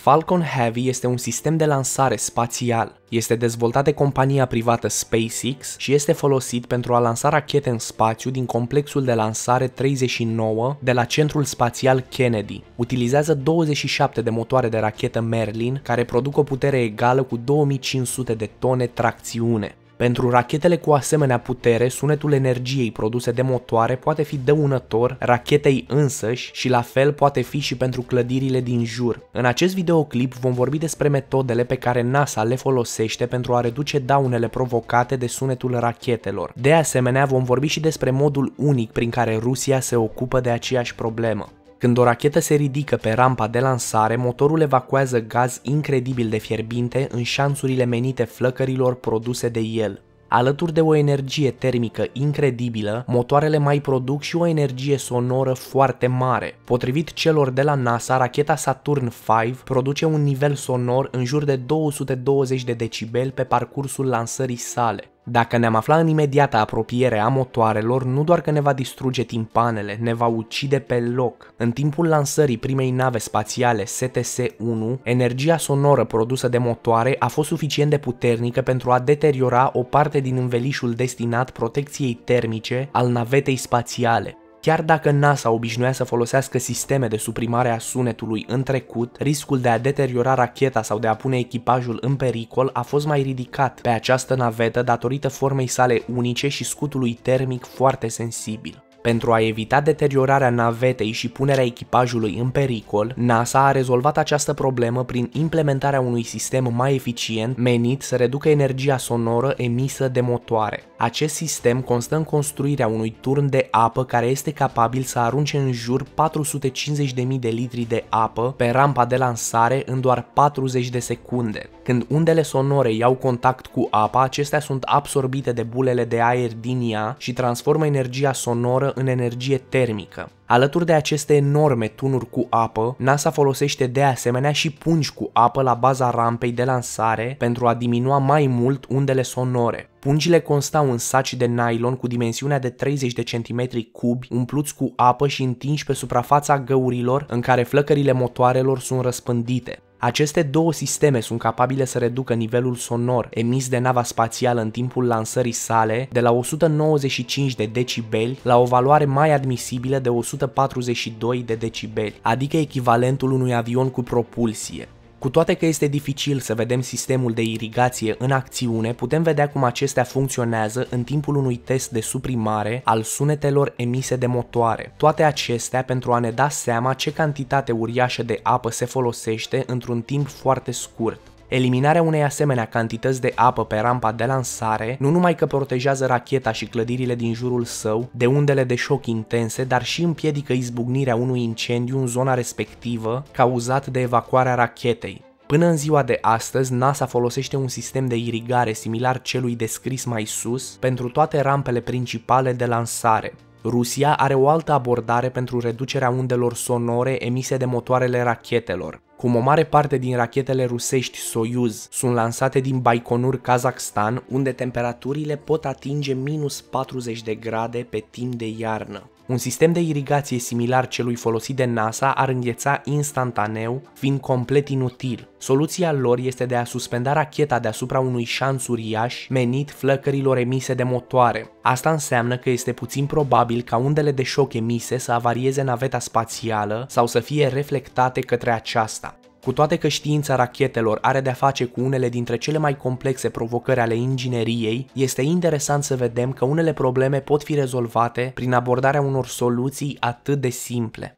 Falcon Heavy este un sistem de lansare spațial. Este dezvoltat de compania privată SpaceX și este folosit pentru a lansa rachete în spațiu din complexul de lansare 39 de la Centrul Spațial Kennedy. Utilizează 27 de motoare de rachetă Merlin care produc o putere egală cu 2500 de tone tracțiune. Pentru rachetele cu asemenea putere, sunetul energiei produse de motoare poate fi dăunător rachetei însăși și la fel poate fi și pentru clădirile din jur. În acest videoclip vom vorbi despre metodele pe care NASA le folosește pentru a reduce daunele provocate de sunetul rachetelor. De asemenea, vom vorbi și despre modul unic prin care Rusia se ocupă de aceeași problemă. Când o rachetă se ridică pe rampa de lansare, motorul evacuează gaz incredibil de fierbinte în șanțurile menite flăcărilor produse de el. Alături de o energie termică incredibilă, motoarele mai produc și o energie sonoră foarte mare. Potrivit celor de la NASA, racheta Saturn V produce un nivel sonor în jur de 220 de decibel pe parcursul lansării sale. Dacă ne-am afla în imediată apropiere a motoarelor, nu doar că ne va distruge timpanele, ne va ucide pe loc. În timpul lansării primei nave spațiale STS-1, energia sonoră produsă de motoare a fost suficient de puternică pentru a deteriora o parte din învelișul destinat protecției termice al navetei spațiale. Chiar dacă NASA obișnuia să folosească sisteme de suprimare a sunetului în trecut, riscul de a deteriora racheta sau de a pune echipajul în pericol a fost mai ridicat pe această navetă datorită formei sale unice și scutului termic foarte sensibil. Pentru a evita deteriorarea navetei și punerea echipajului în pericol, NASA a rezolvat această problemă prin implementarea unui sistem mai eficient menit să reducă energia sonoră emisă de motoare. Acest sistem constă în construirea unui turn de apă care este capabil să arunce în jur 450.000 de litri de apă pe rampa de lansare în doar 40 de secunde. Când undele sonore iau contact cu apa, acestea sunt absorbite de bulele de aer din ea și transformă energia sonoră în energie termică. Alături de aceste enorme tunuri cu apă, NASA folosește de asemenea și pungi cu apă la baza rampei de lansare pentru a diminua mai mult undele sonore. Pungile constau în saci de nylon cu dimensiunea de 30 de centimetri cubi, umpluți cu apă și întinși pe suprafața găurilor în care flăcările motoarelor sunt răspândite. Aceste două sisteme sunt capabile să reducă nivelul sonor emis de nava spațială în timpul lansării sale de la 195 de decibeli la o valoare mai admisibilă de 142 de decibeli, adică echivalentul unui avion cu propulsie. Cu toate că este dificil să vedem sistemul de irigație în acțiune, putem vedea cum acestea funcționează în timpul unui test de suprimare al sunetelor emise de motoare. Toate acestea pentru a ne da seama ce cantitate uriașă de apă se folosește într-un timp foarte scurt. Eliminarea unei asemenea cantități de apă pe rampa de lansare nu numai că protejează racheta și clădirile din jurul său de undele de șoc intense, dar și împiedică izbucnirea unui incendiu în zona respectivă cauzat de evacuarea rachetei. Până în ziua de astăzi, NASA folosește un sistem de irigare similar celui descris mai sus pentru toate rampele principale de lansare. Rusia are o altă abordare pentru reducerea undelor sonore emise de motoarele rachetelor. Cum o mare parte din rachetele rusești Soyuz sunt lansate din Baikonur, Kazakhstan, unde temperaturile pot atinge minus 40 de grade pe timp de iarnă. Un sistem de irigație similar celui folosit de NASA ar îngheța instantaneu, fiind complet inutil. Soluția lor este de a suspenda racheta deasupra unui șanț uriaș menit flăcărilor emise de motoare. Asta înseamnă că este puțin probabil ca undele de șoc emise să avarieze naveta spațială sau să fie reflectate către aceasta. Cu toate că știința rachetelor are de-a face cu unele dintre cele mai complexe provocări ale ingineriei, este interesant să vedem că unele probleme pot fi rezolvate prin abordarea unor soluții atât de simple.